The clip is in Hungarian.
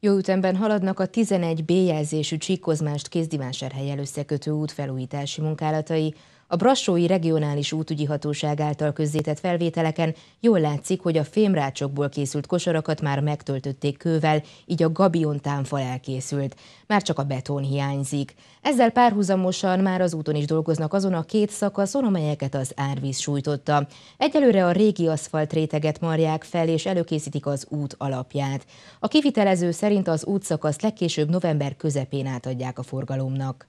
Jó ütemben haladnak a 11 B jelzésű csíkkozmást kézdivásárhelyel összekötő út felújítási munkálatai, a Brassói Regionális Útügyi Hatóság által közzétett felvételeken jól látszik, hogy a fémrácsokból készült kosarakat már megtöltötték kővel, így a Gabion támfal elkészült. Már csak a beton hiányzik. Ezzel párhuzamosan már az úton is dolgoznak azon a két szakaszon, amelyeket az árvíz sújtotta. Egyelőre a régi aszfalt réteget marják fel, és előkészítik az út alapját. A kivitelező szerint az útszakaszt legkésőbb november közepén átadják a forgalomnak.